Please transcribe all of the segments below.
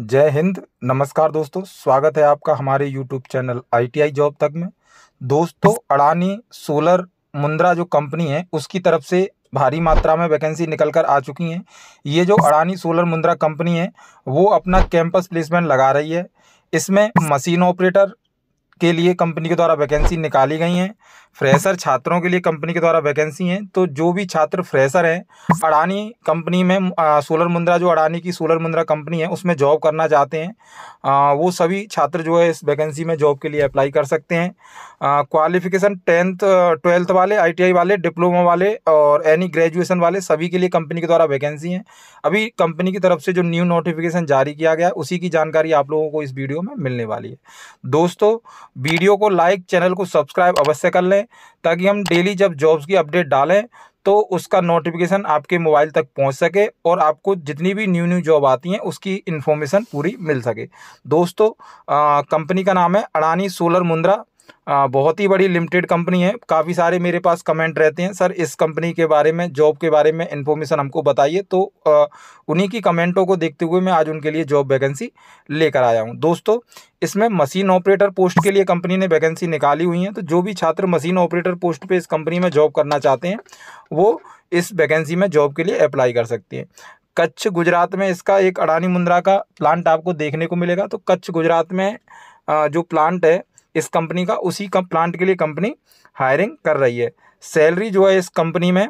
जय हिंद नमस्कार दोस्तों स्वागत है आपका हमारे यूट्यूब चैनल आईटीआई जॉब तक में दोस्तों अडानी सोलर मुंद्रा जो कंपनी है उसकी तरफ से भारी मात्रा में वैकेंसी निकल कर आ चुकी हैं ये जो अडानी सोलर मुंद्रा कंपनी है वो अपना कैंपस प्लेसमेंट लगा रही है इसमें मशीन ऑपरेटर के लिए कंपनी के द्वारा वैकेंसी निकाली गई हैं फ्रेशर छात्रों के लिए कंपनी के द्वारा वैकेंसी हैं तो जो भी छात्र फ्रेशर हैं अडानी कंपनी में सोलर मुंद्रा जो अडानी की सोलर मुंद्रा कंपनी है उसमें जॉब करना चाहते हैं आ, वो सभी छात्र जो है इस वैकेंसी में जॉब के लिए अप्लाई कर सकते हैं क्वालिफिकेशन टेंथ ट्वेल्थ वाले आई वाले डिप्लोमा वाले और एनी ग्रेजुएसन वाले सभी के लिए कंपनी के द्वारा वैकेंसी हैं अभी कंपनी की तरफ से जो न्यू नोटिफिकेशन जारी किया गया उसी की जानकारी आप लोगों को इस वीडियो में मिलने वाली है दोस्तों वीडियो को लाइक चैनल को सब्सक्राइब अवश्य कर लें ताकि हम डेली जब जॉब्स की अपडेट डालें तो उसका नोटिफिकेशन आपके मोबाइल तक पहुंच सके और आपको जितनी भी न्यू न्यू जॉब आती हैं उसकी इन्फॉर्मेशन पूरी मिल सके दोस्तों कंपनी का नाम है अडानी सोलर मुंद्रा आ, बहुत ही बड़ी लिमिटेड कंपनी है काफ़ी सारे मेरे पास कमेंट रहते हैं सर इस कंपनी के बारे में जॉब के बारे में इन्फॉर्मेशन हमको बताइए तो उन्हीं की कमेंटों को देखते हुए मैं आज उनके लिए जॉब वैकेंसी लेकर आया हूं दोस्तों इसमें मशीन ऑपरेटर पोस्ट के लिए कंपनी ने वैकेंसी निकाली हुई है तो जो भी छात्र मशीन ऑपरेटर पोस्ट पर इस कंपनी में जॉब करना चाहते हैं वो इस वैकेंसी में जॉब के लिए अप्लाई कर सकते हैं कच्छ गुजरात में इसका एक अडानी मुंद्रा का प्लांट आपको देखने को मिलेगा तो कच्छ गुजरात में जो प्लांट है इस कंपनी का उसी कम प्लांट के लिए कंपनी हायरिंग कर रही है सैलरी जो है इस कंपनी में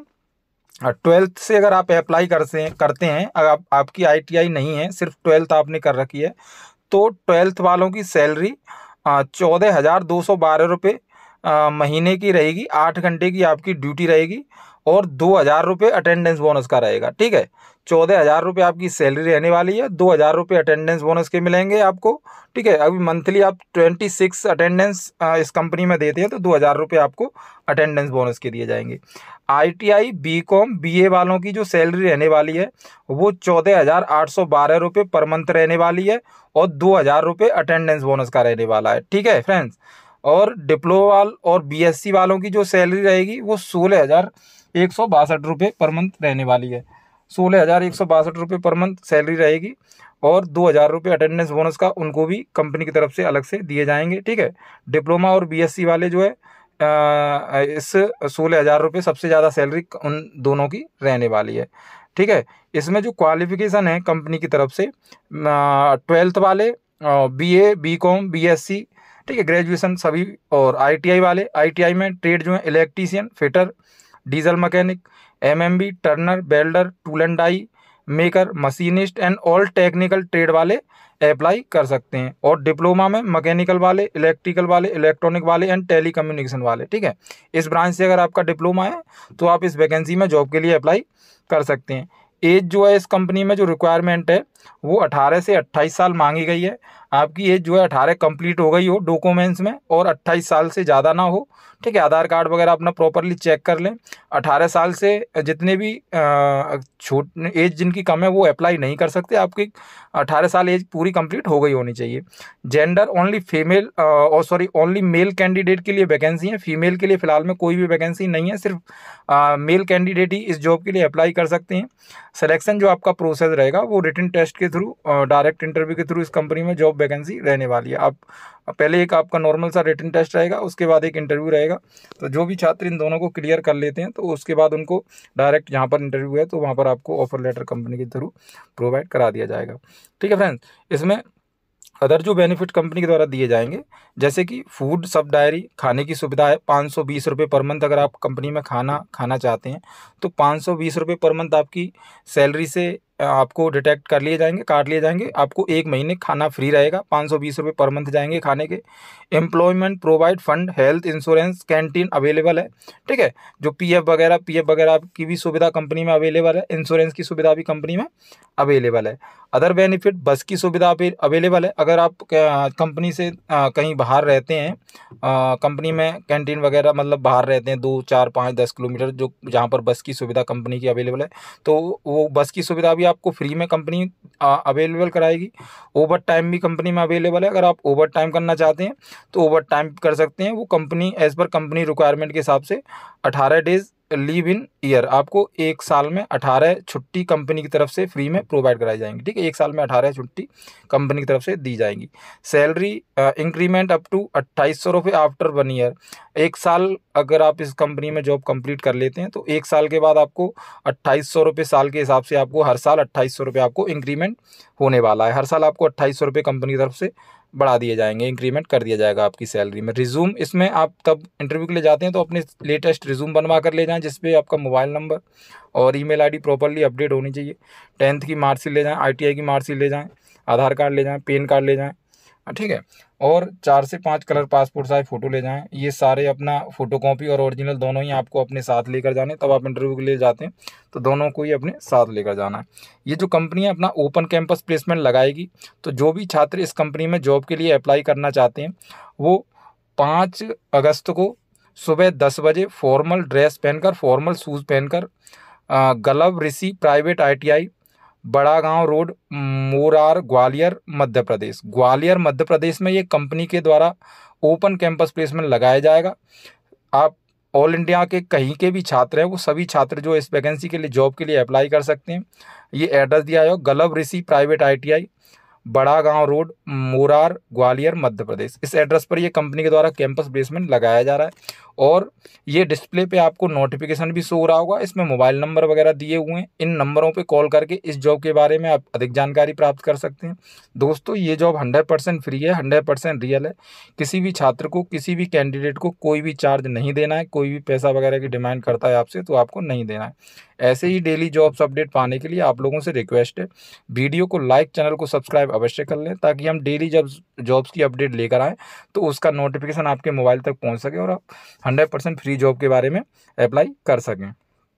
ट्वेल्थ से अगर आप अप्लाई करते हैं करते हैं अगर आप, आपकी आईटीआई नहीं है सिर्फ ट्वेल्थ आपने कर रखी है तो ट्वेल्थ वालों की सैलरी चौदह हज़ार दो सौ बारह रुपये महीने की रहेगी आठ घंटे की आपकी ड्यूटी रहेगी और दो हज़ार रुपये अटेंडेंस बोनस का रहेगा ठीक है चौदह हज़ार रुपये आपकी सैलरी रहने वाली है दो हज़ार रुपये अटेंडेंस बोनस के मिलेंगे आपको ठीक है अभी मंथली आप ट्वेंटी सिक्स अटेंडेंस इस कंपनी में देते हैं तो दो हज़ार रुपये आपको अटेंडेंस बोनस के दिए जाएंगे आईटीआई बीकॉम बीए वालों की जो सैलरी रहने वाली है वो चौदह हज़ार आठ सौ बारह रुपये पर मंथ रहने वाली है और दो हज़ार रुपये अटेंडेंस बोनस का रहने वाला है ठीक है फ्रेंड्स और डिप्लोमा वाल और बीएससी वालों की जो सैलरी रहेगी वो सोलह हज़ार एक सौ बासठ रुपये पर मंथ रहने वाली है सोलह हज़ार एक सौ बासठ रुपये पर मंथ सैलरी रहेगी और दो हज़ार रुपये अटेंडेंस बोनस का उनको भी कंपनी की तरफ से अलग से दिए जाएंगे ठीक है डिप्लोमा और बीएससी वाले जो है आ, इस सोलह हज़ार रुपये सबसे ज़्यादा सैलरी उन दोनों की रहने वाली है ठीक है इसमें जो क्वालिफिकेशन है कंपनी की तरफ से ट्वेल्थ वाले B A B com B S C ठीक है ग्रेजुएशन सभी और आईटीआई वाले आईटीआई में ट्रेड जो है electrician fitter diesel mechanic MMV turner welder tool and die maker machinist and all technical trade वाले अप्लाई कर सकते हैं और डिप्लोमा में मैकेनिकल वाले इलेक्ट्रिकल वाले इलेक्ट्रॉनिक वाले एंड टेली कम्युनिकेशन वाले ठीक है इस ब्रांच से अगर आपका डिप्लोमा है तो आप इस वैकेंसी में जॉब के लिए अप्लाई कर सकते हैं एज जो है इस कंपनी में जो रिक्वायरमेंट है वो 18 से 28 साल मांगी गई है आपकी एज जो है अठारह कंप्लीट हो गई हो डॉक्यूमेंट्स में और अट्ठाईस साल से ज़्यादा ना हो ठीक है आधार कार्ड वगैरह अपना प्रॉपरली चेक कर लें अठारह साल से जितने भी छोट एज जिनकी कम है वो अप्लाई नहीं कर सकते आपकी अठारह साल एज पूरी कंप्लीट हो गई होनी चाहिए जेंडर ओनली फीमेल और सॉरी ओनली मेल कैंडिडेट के लिए वैकेंसी है फीमेल के लिए फ़िलहाल में कोई भी वैकेंसी नहीं है सिर्फ मेल कैंडिडेट ही इस जॉब के लिए अप्लाई कर सकते हैं सिलेक्शन जो आपका प्रोसेस रहेगा वो रिटर्न टेस्ट के थ्रू डायरेक्ट इंटरव्यू के थ्रू इस कंपनी में जॉब वैकेंसी रहने वाली है आप पहले एक आपका नॉर्मल सा रिटर्न टेस्ट रहेगा उसके बाद एक इंटरव्यू रहेगा तो जो भी छात्र इन दोनों को क्लियर कर लेते हैं तो उसके बाद उनको डायरेक्ट जहाँ पर इंटरव्यू है तो वहाँ पर आपको ऑफर लेटर कंपनी के थ्रू प्रोवाइड करा दिया जाएगा ठीक है फ्रेंड्स इसमें अदर जो बेनिफिट कंपनी के द्वारा दिए जाएंगे जैसे कि फूड सब डायरी खाने की सुविधा है पाँच सौ बीस रुपये पर मंथ अगर आप कंपनी में खाना खाना चाहते हैं तो पाँच सौ बीस रुपये पर मंथ आपकी सैलरी से आपको डिटेक्ट कर लिए जाएंगे काट लिए जाएंगे आपको एक महीने खाना फ्री रहेगा पाँच सौ बीस रुपये पर मंथ जाएंगे खाने के employment provident fund health insurance canteen available है ठीक है जो पीएफ वगैरह पीएफ वगैरह आपकी भी सुविधा कंपनी में अवेलेबल है इंश्योरेंस की सुविधा भी कंपनी में अवेलेबल है अदर बेनिफिट बस की सुविधा भी अवेलेबल है अगर आप कंपनी से कहीं बाहर रहते हैं कंपनी में कैंटीन वगैरह मतलब बाहर रहते हैं दो चार पाँच दस किलोमीटर जो जहाँ पर बस की सुविधा कंपनी की अवेलेबल है तो वो बस की सुविधा भी आपको फ्री में कंपनी अवेलेबल कराएगी ओवर टाइम भी कंपनी में अवेलेबल है अगर आप ओवर टाइम करना चाहते हैं तो ओवर टाइम कर सकते हैं वो company as per company requirement के हिसाब से अठारह डेज़ लीव इन ईयर आपको एक साल में अठारह छुट्टी कंपनी की तरफ से फ्री में प्रोवाइड कराई जाएंगी ठीक है एक साल में अठारह छुट्टी कंपनी की तरफ से दी जाएंगी सैलरी इंक्रीमेंट अप टू अट्ठाईस सौ रुपये आफ्टर वन ईयर एक साल अगर आप इस कंपनी में जॉब कंप्लीट कर लेते हैं तो एक साल के बाद आपको अट्ठाईस सौ रुपये साल के हिसाब से आपको हर साल अट्ठाईस सौ रुपये आपको इंक्रीमेंट होने वाला है हर साल आपको अट्ठाईस सौ रुपये कंपनी की तरफ से बढ़ा दिए जाएंगे इंक्रीमेंट कर दिया जाएगा आपकी सैलरी में रिज्यूम इसमें आप तब इंटरव्यू के लिए जाते हैं तो अपने लेटेस्ट रिज्यूम बनवा कर ले जाएँ जिसपे आपका मोबाइल नंबर और ईमेल आईडी प्रॉपरली अपडेट होनी चाहिए टेंथ की मार्कशीट ले जाएँ आईटीआई की मार्कशीट ले जाएँ आधार कार्ड ले जाएँ पेन कार्ड ले जाएँ हाँ, ठीक है और चार से पांच कलर पासपोर्ट साइज फ़ोटो ले जाएं ये सारे अपना फ़ोटो कॉपी और ओरिजिनल दोनों ही आपको अपने साथ लेकर जाने तब आप इंटरव्यू के लिए जाते हैं तो दोनों को ही अपने साथ लेकर जाना है ये जो कंपनी है अपना ओपन कैंपस प्लेसमेंट लगाएगी तो जो भी छात्र इस कंपनी में जॉब के लिए अप्लाई करना चाहते हैं वो पाँच अगस्त को सुबह दस बजे फॉर्मल ड्रेस पहनकर फॉर्मल शूज़ पहनकर Galav Rishi private I Baragaon road Morar Gwalior Madhya Pradesh Gwalior Madhya Pradesh में ये कंपनी के द्वारा ओपन कैंपस प्लेसमेंट लगाया जाएगा आप ऑल इंडिया के कहीं के भी छात्र हैं वो सभी छात्र जो इस वैकेंसी के लिए जॉब के लिए अप्लाई कर सकते हैं ये एड्रेस दिया है गलब ऋषि private ITI Bara Gaon road Morar Gwalior Madhya Pradesh इस एड्रेस पर यह कंपनी के द्वारा कैंपस बेसमेंट लगाया जा रहा है और ये डिस्प्ले पे आपको नोटिफिकेशन भी शो हो रहा होगा इसमें मोबाइल नंबर वगैरह दिए हुए हैं इन नंबरों पे कॉल करके इस जॉब के बारे में आप अधिक जानकारी प्राप्त कर सकते हैं दोस्तों ये जॉब हंड्रेड परसेंट फ्री है हंड्रेड परसेंट रियल है किसी भी छात्र को किसी भी कैंडिडेट को कोई भी चार्ज नहीं देना है कोई भी पैसा वगैरह की डिमांड करता है आपसे तो आपको नहीं देना है ऐसे ही डेली जॉब्स अपडेट पाने के लिए आप लोगों से रिक्वेस्ट है वीडियो को लाइक चैनल को सब्सक्राइब अवश्य कर लें ताकि हम डेली जब जॉब्स की अपडेट लेकर आएँ तो उसका नोटिफिकेशन आपके मोबाइल तक पहुँच सके और आप हंड्रेड फ्री जॉब के बारे में अप्लाई कर सकें